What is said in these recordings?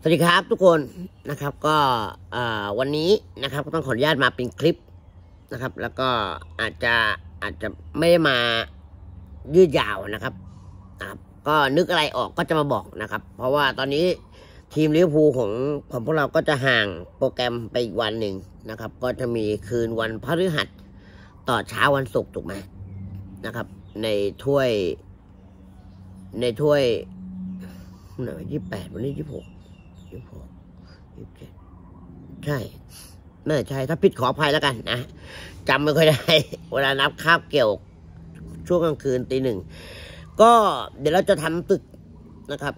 สวัสดีครับทุกคนนะครับ ก็วันนี้นะครับต้องขออนุญาตมาเป็นคลิปนะครับ แล้วก็อาจจะอาจจะไม่ได้มายืดยาวนะครับนะครับ ก็นึกอะไรออกก็จะมาบอกนะครับ เพราะว่าตอนนี้ทีมลิเวอร์พูลของของพวกเราก็จะห่างโปรแกรมไปอีกวันหนึ่งนะครับ ก็จะมีคืนวันพฤหัสต่อเช้าวันศุกร์ถูกไหมนะครับ ในถ้วย ในถ้วยหน่วยี่แปดวันนี้ยี่หกยี่สิบหกยี่สิบเจ็ดใช่น่าใช่ถ้าผิดขออภัยแล้วกันนะจำไม่ค่อยได้ เวลานับคาบเกี่ยว ช่วงกลางคืนตีหนึ่ง ก็เดี๋ยวเราจะทำตึกนะครับ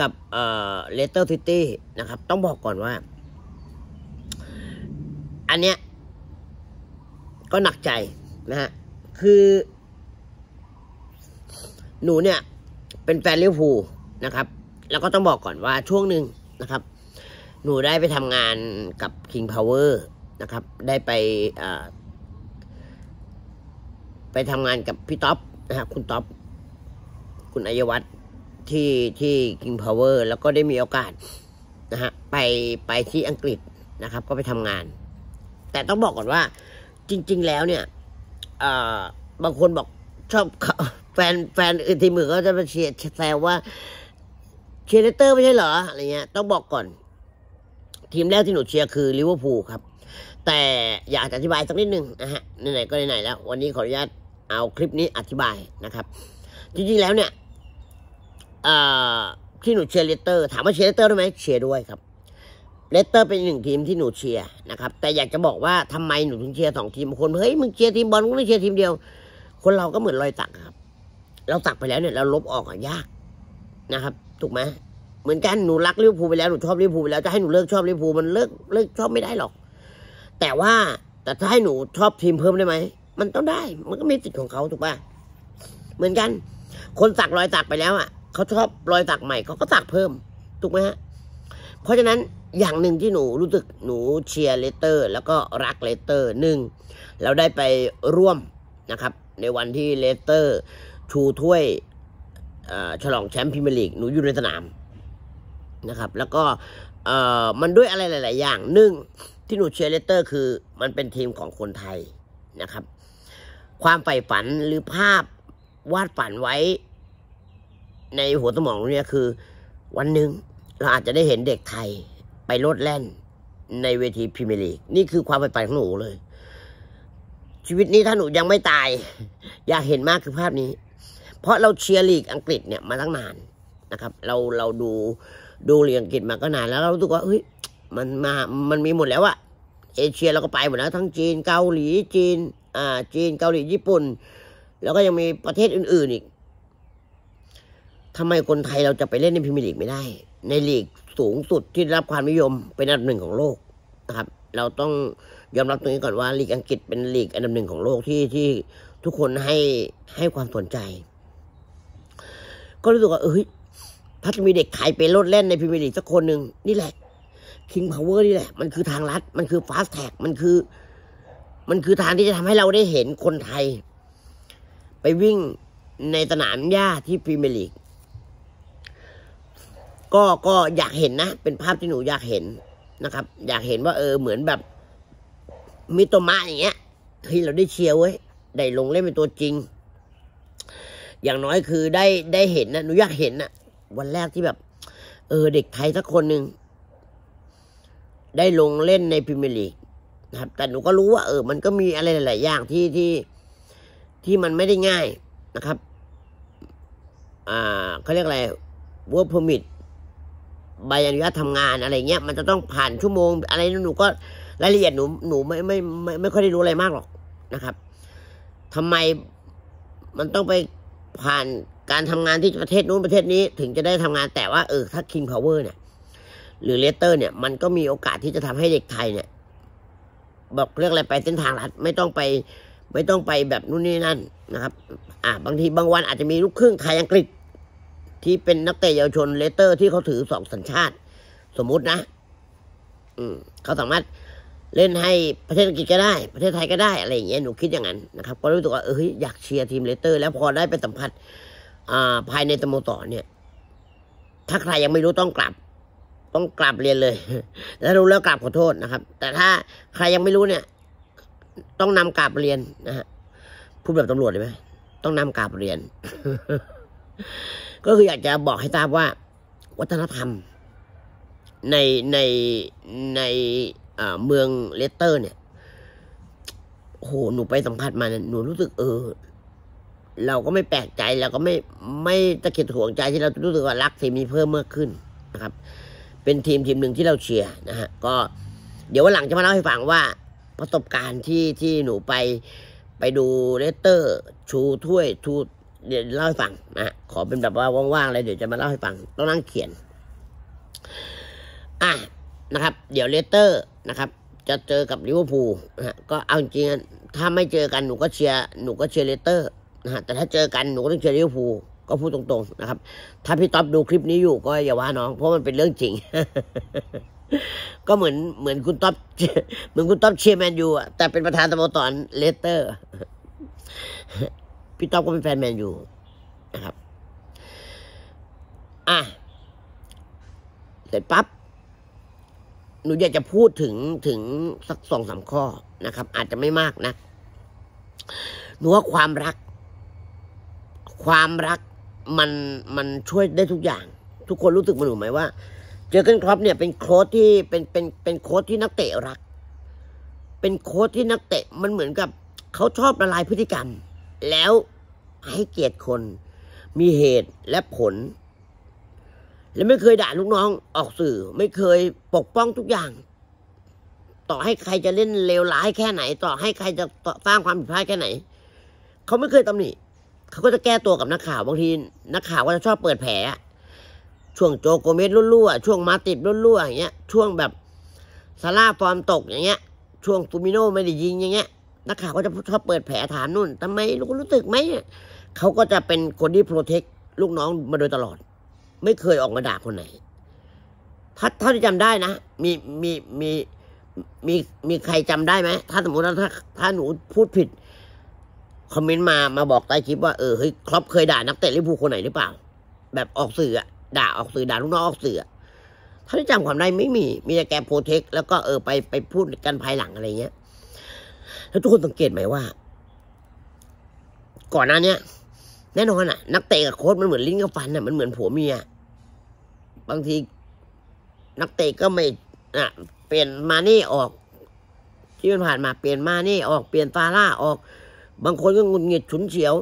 กับเอ่อเลสเตอร์ซิตี้ นะครับ ต้องบอกก่อนว่า อันเนี้ย ก็หนักใจนะฮะคือ หนูเนี่ย เป็นแฟนลิเวอร์พูลนะครับแล้วก็ต้องบอกก่อนว่าช่วงหนึ่งนะครับ หนูได้ไปทำงานกับ King Power นะครับ ได้ไปไปทำงานกับพี่ท็อปนะฮะ คุณท็อปคุณอายวัฒน์ที่ที่ King Power แล้วก็ได้มีโอกาสนะฮะไปไปที่อังกฤษนะครับ ก็ไปทำงาน แต่ต้องบอกก่อนว่า จริง ๆ แล้วเนี่ย บางคนบอกชอบแฟนแฟน อื่นที่มือก็จะมาเชียร์แซวว่าเชียร์เลสเตอร์ไม่ใช่เหรออะไรเงี้ยต้องบอกก่อน ทีมแรกที่หนูเชียร์คือลิเวอร์พูลครับ แต่อยากจะอธิบายสักนิดนึงนะฮะไหนๆก็ไหนๆแล้ว วันนี้ขออนุญาตเอาคลิปนี้อธิบายนะครับ จริงๆแล้วเนี่ยที่หนูเชียร์เลสเตอร์ถามว่าเชียร์เลสเตอร์ด้วยไหมเชียร์ด้วยครับเลสเตอร์เป็นหนึ่งทีมที่หนูเชียร์นะครับ แต่อยากจะบอกว่าทำไมหนูถึงเชียร์สองทีมคนเฮ้ยมึงเชียร์ทีมบอลก็ไม่เชียร์ทีมเดียวคนเราก็เหมือนรอยตักครับ เราตักไปแล้วเนี่ยเราลบออกอะยากนะครับถูกไหมเหมือนกันหนูรักลิเวอร์พูลไปแล้วหนูชอบลิเวอร์พูลไปแล้วจะให้หนูเลิกชอบลิเวอร์พูลมันเลิกเลิกชอบไม่ได้หรอก แต่ว่าแต่ถ้าให้หนูชอบทีมเพิ่มได้ไหมมันต้องได้ มันก็มีจิตของเขาถูกป่ะเหมือนกัน คนสักรอยสักไปแล้วอ่ะเขาชอบรอยสักใหม่เขาก็สักเพิ่ม ถูกไหมฮะเพราะฉะนั้นอย่างหนึ่งที่หนูรู้สึกหนูเชียร์เลเตอร์ แล้วก็รักเลเตอร์หนึ่งเราได้ไปร่วมนะครับ ในวันที่เลสเตอร์ชูถ้วยฉลองแชมป์พรีเมียร์ลีกหนูอยู่ในสนามนะครับ แล้วก็มันด้วยอะไรหลาย ๆ อย่างหนึ่งที่หนูเชียร์เลสเตอร์คือมันเป็นทีมของคนไทยนะครับ ความใฝ่ฝันหรือภาพวาดฝันไว้ ในหัวสมองเนี่ยคือ วันหนึ่งเราอาจจะได้เห็นเด็กไทยไปโลดแล่นในเวทีพรีเมียร์ลีก นี่คือความใฝ่ฝันของหนูเลย ชีวิตนี้ถ้าหนูยังไม่ตาย อยากเห็นมากคือภาพนี้เพราะเราเชียร์ลีกอังกฤษเนี่ยมาตั้งนานนะครับ เราเราดูดูลีกอังกฤษมาก็นานแล้วเราตูกว่าเฮ้ยมันมา มันมีหมดแล้วอะเอเชียเราก็ไปหมดแล้วทั้งจีนเกาหลีจีน อ่า จีนเกาหลีญี่ปุ่นแล้วก็ยังมีประเทศอื่นๆอีกทำไมคนไทยเราจะไปเล่นในพรีเมียร์ลีกไม่ได้ ในลีกสูงสุดที่รับความนิยมเป็นอันดับหนึ่งของโลกนะครับ เราต้องยอมรับตรงนี้ก่อนว่าลีกอังกฤษเป็นลีกอันดับหนึ่งของโลกที่ที่ทุกคนให้ให้ความสนใจก็รู้สึกว่าเอ้ยถ้าจะมีเด็กไทยไปโลดแล่นในพรีเมียร์ลีกสักคนหนึ่งนี่แหละ คิงพาวเวอร์นี่แหละมันคือทางลัด มันคือฟาสแท็ก มันคือ มันคือทางที่จะทำให้เราได้เห็นคนไทย ไปวิ่งในสนามหญ้าที่พรีเมียร์ลีกก็ก็อยากเห็นนะ เป็นภาพที่หนูอยากเห็นนะครับ อยากเห็นว่าเออเหมือนแบบมิโตมะอย่างเงี้ยเฮ้ยเราได้เชียร์เว้ยได้ลงเล่นเป็นตัวจริงอย่างน้อยคือได้ได้เห็นนะหนูอยากเห็นนะวันแรกที่แบบ เออเด็กไทยสักคนหนึ่ง ได้ลงเล่นในพรีเมียร์ลีกนะครับ แต่หนูก็รู้ว่า เออ มันก็มีอะไรหลายๆอย่างที่ที่ที่มันไม่ได้ง่ายนะครับ อ่าเขาเรียกอะไรวอร์พ e r m ใบอนุญาตทำงานอะไรเงี้ย มันจะต้องผ่านชั่วโมง อะไร หนูก็รายละเอียดหนูหนูไม่ ไม่ไม่ไม่ค่อยได้รู้อะไรมากหรอกนะครับทำไมมันต้องไปผ่านการทำงานที่ประเทศนู้นประเทศนี้ ถึงจะได้ทำงานแต่ว่าเออถ้าคิงพาวเวอร์เนี่ยหรือเลเตอร์เนี่ยมันก็มีโอกาสที่จะทำให้เด็กไทยเนี่ยบอกเรื่องอะไรไปเส้นทางรัฐไม่ต้องไปไม่ต้องไปแบบนู่นนี่นั่น นะครับ อ่าบางทีบางวันอาจจะมีลูกครึ่งไทยอังกฤษที่เป็นนักเตะเยาวชนเลเตอร์ที่เขาถือสองสัญชาติ สมมุตินะ อืม เขาสามารถเล่นให้ ประเทศอังกฤษก็ได้ ประเทศไทยก็ได้ อะไรอย่างเงี้ย หนูคิดอย่างนั้นนะครับก็รู้สึกว่า เอ้ยอยากเชียร์ทีมเลสเตอร์ แล้วพอได้ไปสัมผัสอ่า ภายในสโมสรเนี่ย ถ้าใครยังไม่รู้ต้องกลับ ต้องกลับเรียนเลยล้วรู้แล้วกลับขอโทษนะครับ แต่ถ้าใครยังไม่รู้เนี่ย ต้องนำกลับเรียนนะฮะพูดแบบตำรวจได้ไหมต้องนำกลับเรียน ก็คืออยากจะบอกให้ทราบว่า วัฒนธรรม ใน ใน ในเมืองเลสเตอร์ เนี่ย โหหนูไปสัมผัสมาเนี่ยหนูรู้สึกเออ เราก็ไม่แปลกใจ เราก็ไม่ไม่ตะเกียห่วงใจที่เรารู้สึกว่ารักทีมนี้เพิ่มมากขึ้นนะครับ เป็นทีมทีมหนึ่งที่เราเชียร์นะฮะ ก็ เดี๋ยววันหลังจะมาเล่าให้ฟังว่า ประสบการณ์ที่ที่หนูไปไปดูเลสเตอร์ ชูถ้วยชูเดี๋ยวเล่าให้ฟังนะขอเป็นแบบว่า ว่างๆเลยเดี๋ยวจะมาเล่าให้ฟังต้องนั่งเขียน อ่ะนะครับเดี๋ยวเลสเตอร์นะครับ จะเจอกับลิเวอร์พูลนะฮะ ก็เอาจริงถ้าไม่เจอกันหนูก็เชียร์หนูก็เชียร์เลสเตอร์นะฮะแต่ถ้าเจอกันหนูก็ต้องเชียร์ลิเวอร์พูลก็พูดตรงๆ นะครับ ถ้าพี่ต๊อบดูคลิปนี้อยู่ ก็อย่าว่าน้องเพราะมันเป็นเรื่องจริง ก็เหมือนเหมือนคุณต๊อบเหมือนคุณต๊อบเชียร์แมนยูอ่ะแต่เป็นประธานสโมสรเลสเตอร์พี่ต๊อบก็เป็นแฟนแมนยูนะครับ อ่ะเสร็จปั๊บหนูอยากจะพูดถึงถึงสักสองสามข้อนะครับ อาจจะไม่มากนะหนูว่าความรัก ความรักมันมันช่วยได้ทุกอย่าง ทุกคนรู้สึกมาหนูไหมว่า เจอกันครับเนี่ยเป็นโค้ดที่เป็นเป็นเป็นโค้ดที่นักเตะรัก เป็นโค้ดที่นักเตะมันเหมือนกับเขาชอบละลายพฤติกรรม แล้วให้เกียรติคนมีเหตุและผลและไม่เคยด่าลูกน้องออกสื่อ ไม่เคยปกป้องทุกอย่าง ต่อให้ใครจะเล่นเลวร้ายแค่ไหน ต่อให้ใครจะสร้างความผิดพลาดแค่ไหน เขาไม่เคยตำหนิเขาก็จะแก้ตัวกับนักข่าว บางที นักข่าวก็จะชอบเปิดแผลช่วงโจโกเมสรั่วๆช่วงมาติดรั่วๆอย่างเงี้ย ช่วงแบบซาร่าฟอร์มตก อย่างเงี้ย ช่วงฟูมิโนไม่ได้ยิงอย่างเงี้ยนักข่าวก็จะชอบเปิดแผลถามนู่นทำไมลูกรู้สึกไหมเขาก็จะเป็นคนที่โปรเทคลูกน้องมาโดยตลอดไม่เคยออกมาด่าคนไหน ถ้าท่าที่จำได้นะ มีมีมีมีมีใครจำได้ไหมถ้าสมมติว่าถ้าถ้าหนูพูดผิดคอมเมนต์มามาบอกใต้คลิปว่าเออเฮ้ยครอบเคยด่านักเตะลิเวอร์ูคนไหนหรือเปล่า แบบออกสื่ออะด่าออกสื่อด่าลูกน้องออกสื่อ ถ้าที่จำความได้ ไม่มี มีแต่แกโปรเทค แล้วก็เออไปไปพูดกันภายหลังอะไรเงี้ย แล้วทุกคนสังเกตไหมว่า ก่อนหน้านี้แน่นอนอ่ะนักเตะกับโค้ชมันเหมือนลิ้นกับฟันอ่ะมันเหมือนผัวเมียบางที นักเตะก็ไม่เปลี่ยนมานี่ออกที่มันผ่านมา เปลี่ยนมานี่ออกเปลี่ยนฟาร่าออก บางคนก็งุนหงิดฉุนเฉียว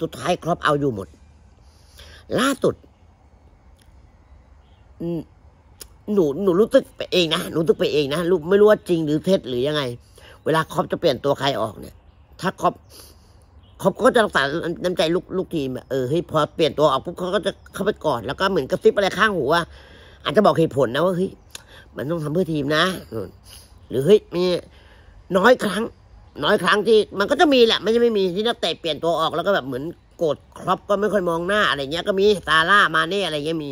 สุดท้ายครอบเอาอยู่หมด ล่าสุดหนูหนูรู้สึกไปเองนะหนูรู้สึกไปเองนะไม่รู้ว่าจริงหรือเท็จหรือยังไง เวลา ครอบจะเปลี่ยนตัวใคร ออกเนี่ย ถ้าครอบเขาก็จะรักษาน้ำใจลูกลูกทีมเออเฮ้ยพอเปลี่ยนตัวออกปุ๊บเขาก็จะเข้าไปกอดแล้วก็เหมือนกระซิบอะไรข้างหูว่าอาจจะบอกเหตุผลนะว่าเฮ้ยมันต้องทำเพื่อทีมนะหรือเฮ้ยมีน้อยครั้ง น้อยครั้งที่ มันก็จะมีแหละ ไม่ใช่ไม่มีที่นักเตะเปลี่ยนตัวออกแล้วก็แบบเหมือนโกรธครอบก็ไม่ค่อยมองหน้าอะไรเงี้ยก็มีซาร่ามาเน่อะไรเงี้ยมี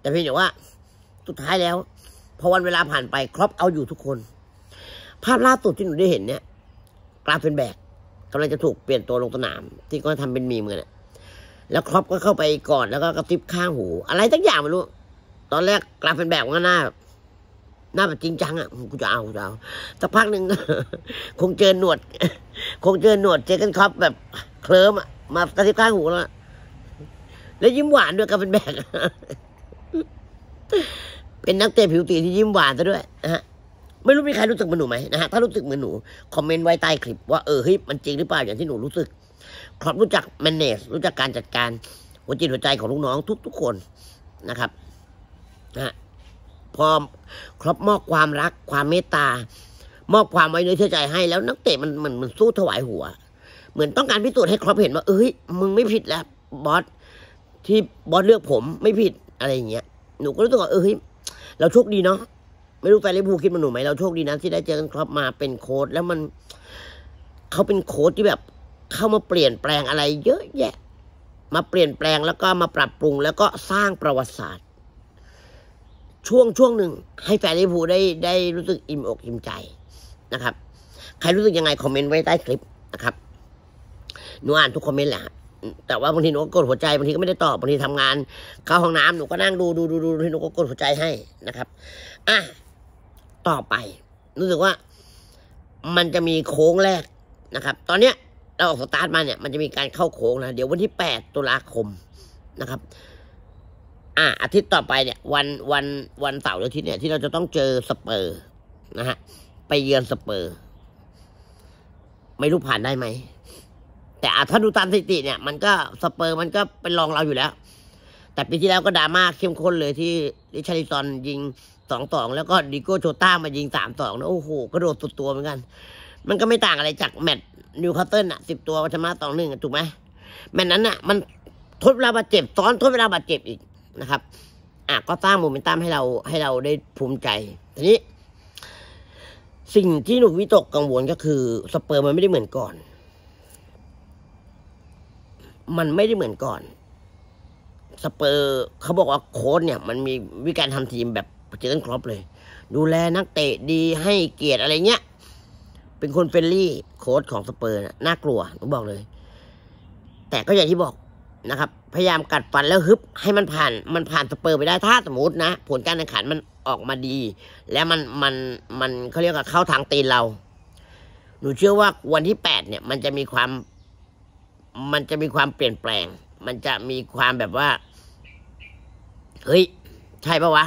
แต่เพียงแต่ว่า สุดท้ายแล้วพอวันเวลาผ่านไปครอบเอาอยู่ทุกคนภาพล่าสุดที่หนูได้เห็นเนี่ย กลายเป็นแบกกำลังจะถูกเปลี่ยนตัวลงสนาม ที่ก็ทำเป็นมีมือนะแล้วครอปก็เข้าไปก่อน แล้วก็กระติบข้างหู อะไรทั้งอย่างไม่รู้ ตอนแรกกลายเป็นแบบว่าหน้าหน้าแบบจริงจังอ่ะกูจะเอากูจะเอาสักพักหนึ่งคงเจอหนวดคงเจอหนวดเจอกันครอปแบบ เคลิ้มอะมากระติบข้างหูแล้วแล้วยิ้มหวานด้วยกับเป็นแบก เป็นนักเตะผิวตีที่ยิ้มหวานซะด้วยนะฮะไม่รู้มีใครรู้สึกเหมือนหนูไหมนะฮะถ้ารู้สึกเหมือนหนูคอมเมนต์ไว้ใต้คลิปว่าเออเฮ้ยมันจริงหรือเปล่าอย่างที่หนูรู้สึก ครอบรู้จักแมนจรู้จักการจัดการหัวจิตหัวใจของลูกน้อง ทุกทุกคนนะครับนะพอครอบมอบความรัก ความเมตตามอบความไว้เนื้อเชื่อใจให้ แล้ว นักเตะมันเหมือนมันสู้ถวายหัว เหมือนต้องการพิสูจน์ให้ครอบเห็นว่า เอ้ยมึงไม่ผิดแล้วบอสที่บอสเลือกผมไม่ผิดอะไรอย่างเงี้ยหนูก็รู้สึกว่าเอ้ยเราโชคดีเนาะไม่รู้แฟนลิบูคิดมันหนูไหมเราโชคดีนะที่ได้เจอกันครับมาเป็นโค้ดแล้วมันเขาเป็นโค้ดที่แบบเข้ามาเปลี่ยนแปลงอะไร เยอะแยะ มาเปลี่ยนแปลงแล้วก็มาปรับปรุง แล้วก็สร้างประวัติศาสตร์ ช่วงช่วงหนึ่งให้แฟนลิบูได้ได้รู้สึกอิ่มอกอิ่มใจนะครับ ใครรู้สึกยังไงคอมเมนต์ไว้ใต้คลิปนะครับหนูอ่านทุกคอมเมนต์แหละแต่ว่าบางทีหนูก็กดหัวใจบางทีก็ไม่ได้ตอบบางทีทำงาน เข้าห้องน้ำหนูก็นั่งดูดูดูดูหนูก็กดหัวใจให้นะครับอ่ะต่อไปรู้สึกว่ามันจะมีโค้งแรกนะครับ ตอนเนี้ย เราออกสตาร์ทมาเนี่ยมันจะมีการเข้าโค้งนะเดี๋ยววันที่แปดตุลาคมนะครับ อ่า อาทิตย์ต่อไปเนี่ย วันวันวันเสาร์อาทิตย์เนี่ย ที่เราจะต้องเจอสเปอร์นะฮะไปเยือนสเปอร์ไม่รู้ผ่านได้ไหมแต่ถ้าดูตามสถิติ เนี่ย มันก็สเปอร์มันก็เป็นรองเราอยู่แล้ว แต่ปีที่แล้วก็ดราม่าเข้มข้นเลยที่ลิชาริซอนยิงสองสองแล้วก็ดิโก้โชต้ามายิงสามสองนะโอ้โหกระโดดสุดตัวเหมือนกัน มันก็ไม่ต่างอะไรจากแมตต์นิวคาสเซิลอ่ะสิบตัวชนะสองหนึ่งถูกไหมแมตต์นั้นอ่ะ มันทดเวลาบาดเจ็บซ้อนทดเวลาบาดเจ็บอีกนะครับอ่ะก็สร้างโมเมนตัมให้เราให้เราได้ภูมิใจ ทีนี้ สิ่งที่หนูวิตกกังวลก็คือสเปอร์มันไม่ได้เหมือนก่อน มันไม่ได้เหมือนก่อนสเปอร์ เขาบอกว่าโค้ดเนี่ย มันมีวิการทำทีมแบบเจอกันครบเลย ดูแลนักเตะดีให้เกียรติอะไรเงี้ยเป็นคนเฟรนลี่โค้ชของสเปอร์น่ากลัวผมบอกเลย แต่ก็อย่างที่บอกนะครับพยายามกัดฟันแล้วฮึบ ให้มันผ่าน มันผ่านสเปอร์ไปได้ถ้าสมมตินะผลการแข่งขันมันออกมาดี และมันมันมันเขาเรียกว่าเข้าทางตีนเรา หนูเชื่อว่าวันที่แปดเนี่ย มันจะมีความ มันจะมีความเปลี่ยนแปลง มันจะมีความแบบว่าเฮ้ยใช่ปะวะ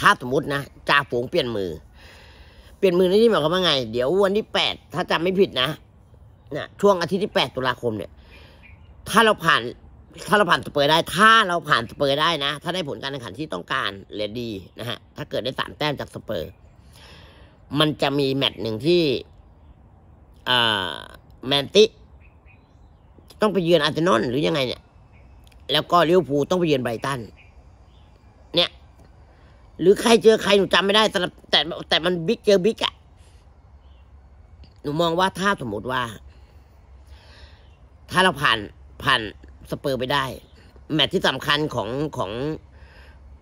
ถ้าสมมตินะจ่าฝูงเปลี่ยนมือ เปลี่ยนมือนี่หมายความว่าไง เดี๋ยว วันที่แปดถ้าจำไม่ผิดนะเนะช่วงอาทิตย์ที่แปดตุลาคมเนี่ยถ้าเราผ่านถ้าเราผ่านสเปอร์ได้ ถ้าเราผ่านสเปอร์ได้นะ ถ้าได้ผลการแข่งขันที่ต้องการเลดีนะฮะถ้าเกิดได้สามแต้มจากสเปอร์มันจะมีแมตช์หนึ่งที่อแมนติต้องไปเยือนอาร์เซนอลหรือยังไงเนี่ย แล้วก็ลิเวอร์พูลต้องไปเยือนไบรตัน เนี่ยหรือใครเจอใครหนูจำไม่ได้แต่แต่แต่มันบิ๊กเจอบิ๊กอะหนูมองว่าถ้าสมมติว่าถ้าเราผ่านผ่านสเปอร์ไปได้ แมตช์ที่สำคัญของของ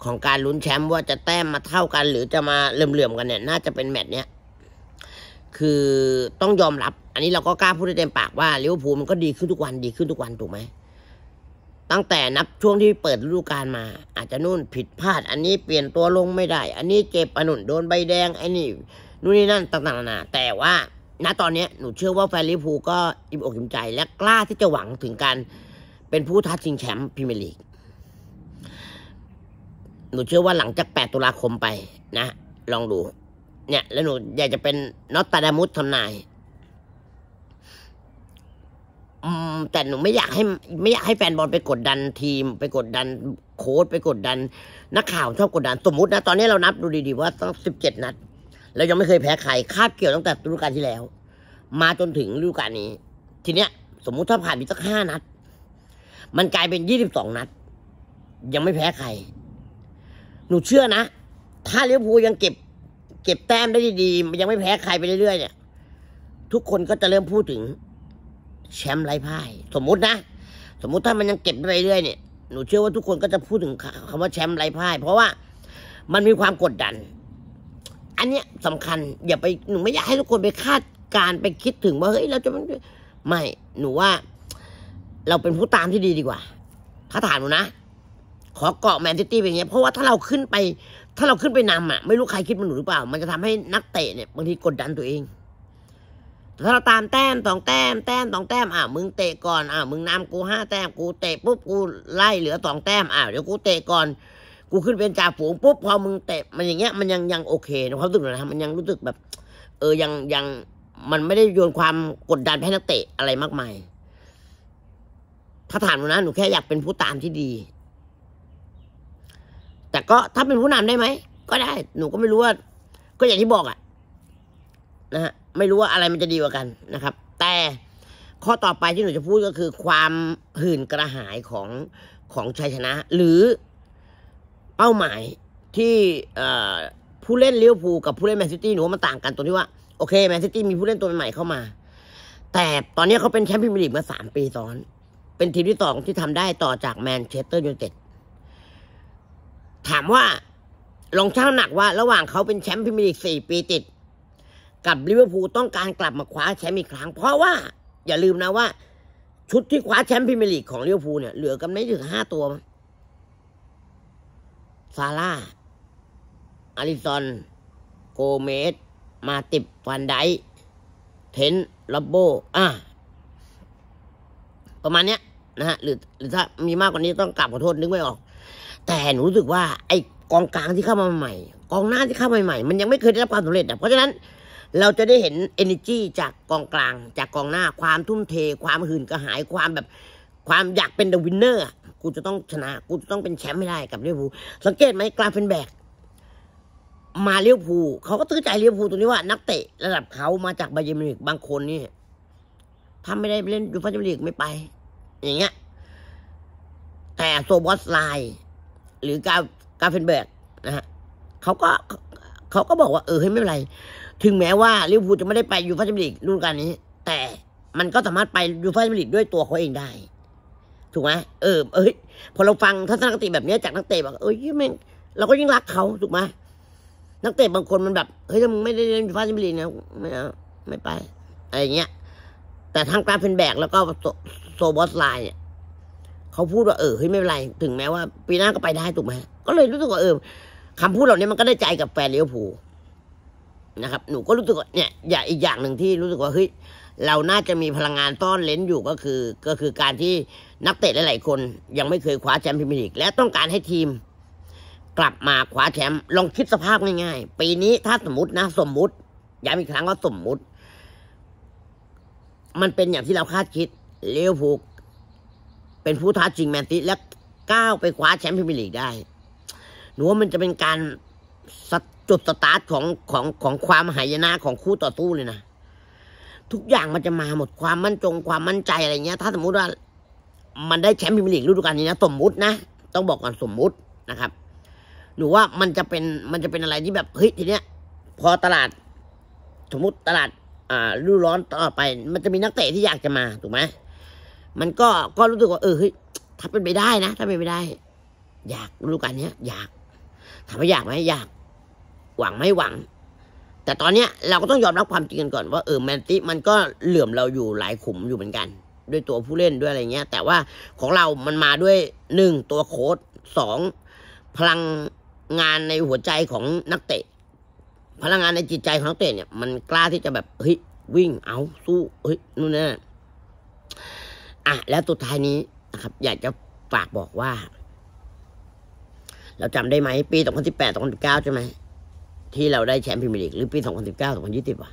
ของการลุ้นแชมป์ว่าจะแต้มมาเท่ากัน หรือจะมาเเลื่อมๆกันเนี่ย น่าจะเป็นแมตช์เนี้ยคือต้องยอมรับอันนี้เราก็กล้าพูดได้เต็มปากว่าลิเวอร์พูลมันก็ดีขึ้นทุกวันดีขึ้นทุกวันถูกไหมตั้งแต่นับช่วงที่เปิดฤดูกาลมา อาจจะนู่นผิดพลาด อันนี้เปลี่ยนตัวลงไม่ได้ อันนี้เจ็บอนนุนโดนใบแดงอันนี้นู่นนี่นั่นต่างๆนะาแต่ว่าณตอนนี้หนูเชื่อว่าแฟนลิเวอร์พูลก็อิ่มอกอิ่มใจ และกล้าที่จะหวังถึงการเป็นผู้ท้าชิงแชมป์พรีเมียร์ลีกหนูเชื่อว่าหลังจาก8ตุลาคมไปนะลองดู เนี่ย แล้วหนูอยากจะเป็นน็อตตาดามุสทำนายแต่หนูไม่อยากให้ ไม่อยากให้แฟนบอลไปกดดันทีมไปกดดัน โค้ชไปกดดันนักข่าวชอบกดดัน สมมตินะตอนนี้เรานับดูดีๆ ว่าต้องสิบเจ็ดนัดเรายังไม่เคยแพ้ใครคาบเกี่ยวตั้งแต่ฤดูกาลที่แล้ว มาจนถึงฤดูกาลนี้ ทีเนี้ย สมมุติถ้าผ่านไปสักห้านัดมันกลายเป็นยี่สิบสองนัด ยังไม่แพ้ใครหนูเชื่อนะถ้าเลี้ยวภูยังเก็บ เก็บแต้มได้ดีๆยังไม่แพ้ใครไปเรื่อยๆเนี่ยทุกคนก็จะเริ่มพูดถึงแชมป์ไร้พ่าย สมมุตินะสมมุติถ้ามันยังเก็บไปเรื่อยเนี่ย หนูเชื่อว่าทุกคนก็จะพูดถึงคำว่าแชมป์ไร้พ่าย เพราะว่ามันมีความกดดัน อันเนี้ยสำคัญอย่าไปหนูไม่อยากให้ทุกคนไปคาดการไปคิดถึงว่าเฮ้ยเราจะมันไม่ หนูว่าเราเป็นผู้ตามที่ดีดีกว่า ถ้าถามหนูนะ ขอเกาะแมนซิตี้เป็น่เงี้ย เพราะว่าถ้าเราขึ้นไป ถ้าเราขึ้นไปนำอ่ะไม่รู้ใครคิดมันหรือเปล่า มันจะทำให้นักเตะเนี่ยบางทีกดดันตัวเองถ้าเราตามแต้มสองแต้มแต้มสองแต้ม อ่ะมึงเตะก่อนอ่ะมึงนำกูห้าแต้มกูเตะปุ๊บกูไล่เหลือสองแต้มอ่ะเดี๋ยวกูเตะก่อนกูขึ้นเป็นจ่าฝูงปุ๊บพอมึงเตะมันอย่างเงี้ยมันยังยังโอเคนะความรู้สึกนะมันยังรู้สึกแบบ เออยังยัง มันไม่ได้โยนความกดดันให้นักเตะอะไรมากมายถ้าถามหนูนะหนูแค่อยากเป็นผู้ตามที่ดี แต่ก็ถ้าเป็นผู้นำได้ไหมก็ได้ หนูก็ไม่รู้ว่าก็อย่างที่บอกอะนะฮะไม่รู้ว่าอะไรมันจะดีกว่ากันนะครับ แต่ข้อต่อไปที่หนูจะพูดก็คือความหื่นกระหายของของชัยชนะ หรือเป้าหมายที่ผู้เล่นเลี้ยวภูกับผู้เล่นแมนซิตี้ หนูว่ามันต่างกันตรงที่ว่า โอเค แมนซิตี้มีผู้เล่นตัวใหม่เข้ามา แต่ตอนนี้เขาเป็นแชมป์พรีเมียร์ลีกมาสามปีซ้อน เป็นทีมที่สองที่ทำได้ต่อจากแมนเชสเตอร์ยูไนเต็ดถามว่าลองชั่งหนักว่าระหว่างเขาเป็นแชมป์พรีเมียร์ลีกสี่ปีติดกับลิเวอร์พูลต้องการกลับมาคว้าแชมป์อีกครั้ง เพราะว่า อย่าลืมนะว่า ชุดที่คว้าแชมป์พรีเมียร์ลีกของลิเวอร์พูลเนี่ย เหลือกันไม่ถึงห้าตัว ซาร่าอาริซอนโกเมสมาติบฟันไดเทนลอบโบอ่ะประมาณเนี้ยนะฮะหรือหรือถ้ามีมากกว่านี้ต้องกลับขอโทษนึกไม่ออก แต่หนูรู้สึกว่า ไอ้กองกลางที่เข้ามาใหม่ กองหน้าที่เข้ามาใหม่ มันยังไม่เคยได้รับความสำเร็จอ่ะเพราะฉะนั้นเราจะได้เห็น energy จากกองกลาง จากกองหน้าความทุ่มเทความหื่นกระหายความแบบ ความอยากเป็นเดอะวินเนอร์กูจะต้องชนะ กูจะต้องเป็นแชมป์ไม่ได้กับเลี้ยวภูสังเกตไหมกลาเป็นแบกมาเลี้ยวภูเขาก็ตื้อใจเลี้ยวภูตรงนี้ว่านักเตะ ระดับเขามาจากบาเยมิกบางคนนี่ถ้าไม่ได้เล่นยูฟ่าแชมเปี้ยนลีกไม่ไป อย่างเงี้ยแต่โซบอสไลหรือกากาเฟนเบิร์กนะฮะเขาก็เขาก็บอกว่าเออเฮ้ยไม่เป็นไรถึงแม้ว่าลิเวอร์พูลจะไม่ได้ไปยูฟ่าแชมเปี้ยนลีกรุ่นการนี้ แต่มันก็สามารถไปยูฟ่าแชมเปี้ยนลีกด้วยตัวเขาเองได้ ถูกไหมเออ เอ้ยพอเราฟังทัศนคติแบบนี้จากนักเตะบอกเอ้ยแม่งเราก็ยิ่งรักเขาถูกไหมนักเตะบางคนมันแบบเฮ้ยถ้ามึงไม่ได้เล่นยูฟ่าแชมเปี้ยนลีกนะไม่เอาไม่ไปอะไรเงี้ย แต่ทางกราฟเป็นแบกแล้วก็โซบอสไลน์เนี่ยเขาพูดว่าเออเฮ้ยไม่เป็นไร ถึงแม้ว่าปีหน้าก็ไปได้ถูกไหมก็เลยรู้สึกว่าเออคำพูดเหล่านี้มันก็ได้ใจกับแฟนเลี้ยวผูนะครับหนูก็รู้สึกว่าเนี่ยอย่าอีกอย่างหนึ่งที่รู้สึกว่าเฮ้ยเราน่าจะมีพลังงานต้อนเลนอยู่ก็คือ ก็คือการที่นักเตะหลาย ๆ คน ยังไม่เคยคว้าแชมป์พรีเมียร์ลีกและต้องการให้ทีมกลับมาคว้าแชมป์ลองคิดสภาพง่ายๆ ปีนี้ถ้าสมมตินะ สมมุติย้ำอีกครั้งว่าสมมุติ มันเป็นอย่างที่เราคาดคิดเลี้ยวผูก เป็นผู้ท้าชิงแมนซิและก้าวไปคว้าแชมป์พรีเมียร์ลีกได้หนูว่ามันจะเป็นการสจุดสตาร์ทของของของความหายนะของคู่ต่อสู้เลยนะทุกอย่างมันจะมาหมดความมั่นจงความมั่นใจอะไรเงี้ยถ้าสมมุติว่า มันได้แชมป์พิมพ์ลีกฤดูกาลนี้นะสมมุตินะต้องบอกก่อนสมมุตินะครับหรือว่ามันจะเป็นมันจะเป็นอะไรที่แบบเฮ้ยทีเนี้ยพอตลาด สมมติตลาด อ่ารูร้อนต่อไป มันจะมีนักเตะที่อยากจะมาถูกไหมมันก็ก็รู้สึกว่าเออเฮ้ยถ้าเป็นไปได้นะถ้าเป็นไปได้ อยากฤดูกาลนี้ย อยากถามว่าอยากไหมอยากหวังไม่หวัง แต่ตอนเนี้ย เราก็ต้องยอมรับความจริงกันก่อน ว่าเออแมนติมันก็เหลื่อมเราอยู่หลายขุมอยู่เหมือนกัน ด้วยตัวผู้เล่นด้วยอะไรเงี้ย แต่ว่าของเรามันมาด้วยหนึ่งตัวโค้ดสองพลังงานในหัวใจของนักเตะ พลังงานในจิตใจของนักเตะเนี่ย มันกล้าที่จะแบบเฮ้ยวิ่ง เอาสู้ เฮ้ยนู่นนี่อ่ะแล้วตัวท้ายนี้นะครับ อยากจะฝากบอกว่า เราจำได้ไหมปีสสสอองงพพัันิบแปดนสิบเก้าใช่ไหมที่เราได้แชมป์พรีเมียร์ลีก หรือปี 2019 2020วะ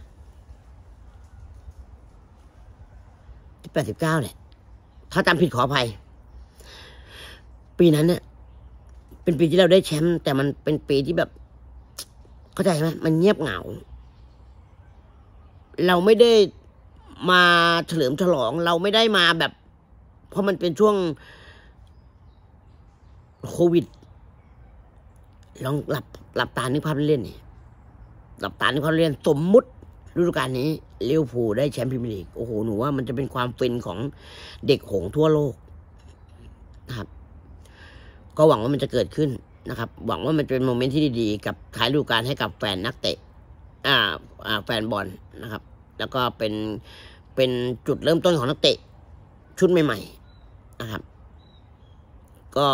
ที่89เนี่ยถ้าจำผิดขออภัย ปีนั้นเนี่ยเป็นปีที่เราได้แชมป์แต่มันเป็นปีที่แบบ เข้าใจไหมมันเงียบเหงา เราไม่ได้มาเฉลิมฉลอง เราไม่ได้มาแบบ เพราะมันเป็นช่วงโควิด ลองหลับหลับตานึกภาพเล่นนี่กัปตันเขาเรียนสมมุติฤดูกาลนี้เลี้ยวผูได้แชมป์พรีเมียร์ลีก โอ้โห หนูว่ามันจะเป็นความฟินของเด็กหงทั่วโลกนะครับ ก็หวังว่ามันจะเกิดขึ้นนะครับ หวังว่ามันจะเป็นโมเมนต์ที่ดีๆ กับท้ายฤดูกาลให้กับแฟนนักเตะอ่าอ่าแฟนบอลนะครับ แล้วก็เป็นเป็นจุดเริ่มต้นของนักเตะ ชุดใหม่ๆนะครับ ก็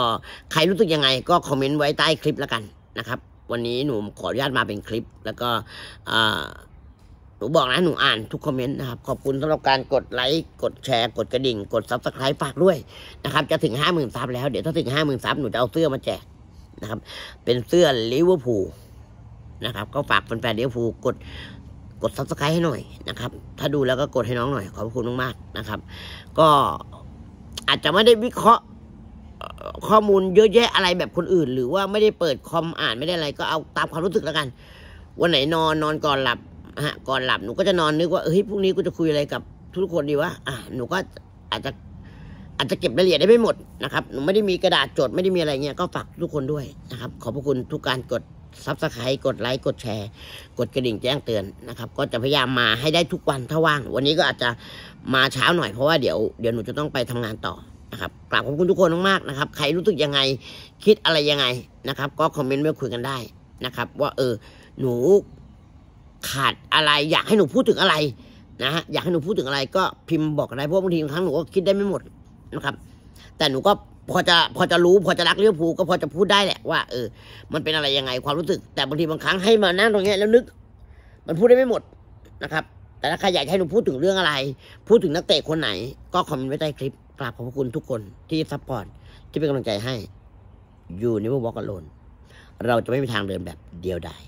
ใครรู้สึกยังไง ก็คอมเมนต์ไว้ใต้คลิปแล้วกันนะครับวันนี้หนูขออนุญาตมาเป็นคลิป แล้วก็หนูบอกนะหนูอ่านทุกคอมเมนต์นะครับ ขอบคุณสำหรับการกดไลค์กดแชร์ กดกระดิ่ง กดซับสไครป์ฝากด้วย นะครับจะถึงห้าหมื่นซับแล้วเดี๋ยวถ้าถึงห้าหมื่นซับหนูจะเอาเสื้อมาแจกนะครับเป็นเสื้อลิเวอร์พูลนะครับก็ฝากแฟนๆลิเวอร์พูลกดกดซับสไครต์ให้หน่อยนะครับ ถ้าดูแล้วก็กดให้น้องหน่อย ขอบคุณมากๆนะครับ ก็อาจจะไม่ได้วิเคราะห์ข้อมูลเยอะแยะอะไรแบบคนอื่นหรือว่าไม่ได้เปิดคอมอ่านไม่ได้อะไรก็เอาตามความรู้สึกแล้วกันวันไหนนอนนอนก่อนหลับฮะก่อนหลับหนูก็จะนอนนึกว่าเฮ้ยพรุ่งนี้กูจะคุยอะไรกับ ทุกคนดีวะอ่ะหนูก็อาจจะ อาจจะเก็บรายละเอียดได้ไม่หมดนะครับหนูไม่ได้มีกระดาษจดไม่ได้มีอะไรเงี้ยก็ฝากทุกคนด้วยนะครับ ขอบพระคุณทุกการกดซับสไครต์กดไลค์กดแชร์ กดกระดิ่งแจ้งเตือนนะครับ ก็จะพยายามมาให้ได้ทุกวันถ้าว่าง วันนี้ก็อาจจะมาเช้าหน่อย เพราะว่าเดี๋ยวเดี๋ยวหนูจะต้องไปทำงานต่อนะครับกราบขอบคุณทุกคนมากๆนะครับ ใครรู้สึกยังไง คิดอะไรยังไงนะครับ ก็คอมเมนต์มาคุยกันได้นะครับ ว่าเออ หนูขาดอะไร อยากให้หนูพูดถึงอะไรนะฮะอยากให้หนูพูดถึงอะไร ก็พิมพ์บอกได้เพราะบางทีบางครั้งหนูก็คิดได้ไม่หมดนะครับ แต่หนูก็พอจะพอจะรู้ พอจะรักเลี้ยวผูก็พอจะพูดได้แหละว่าเออมันเป็นอะไรยังไง ความรู้สึกแต่บางทีบางครั้งให้มานั่งตรงนี้แล้วนึก มันพูดได้ไม่หมดนะครับ แต่ถ้าใครอยากให้หนูพูดถึงเรื่องอะไร พูดถึงนักเตะคนไหนก็คอมเมนต์ไว้ใต้คลิปกราบขอบคุณทุกคนที่ซัพพอร์ตที่เป็นกำลังใจให้อยู่ในวงบอกกันโลนเราจะไม่มีทางเดินแบบเดียวดาย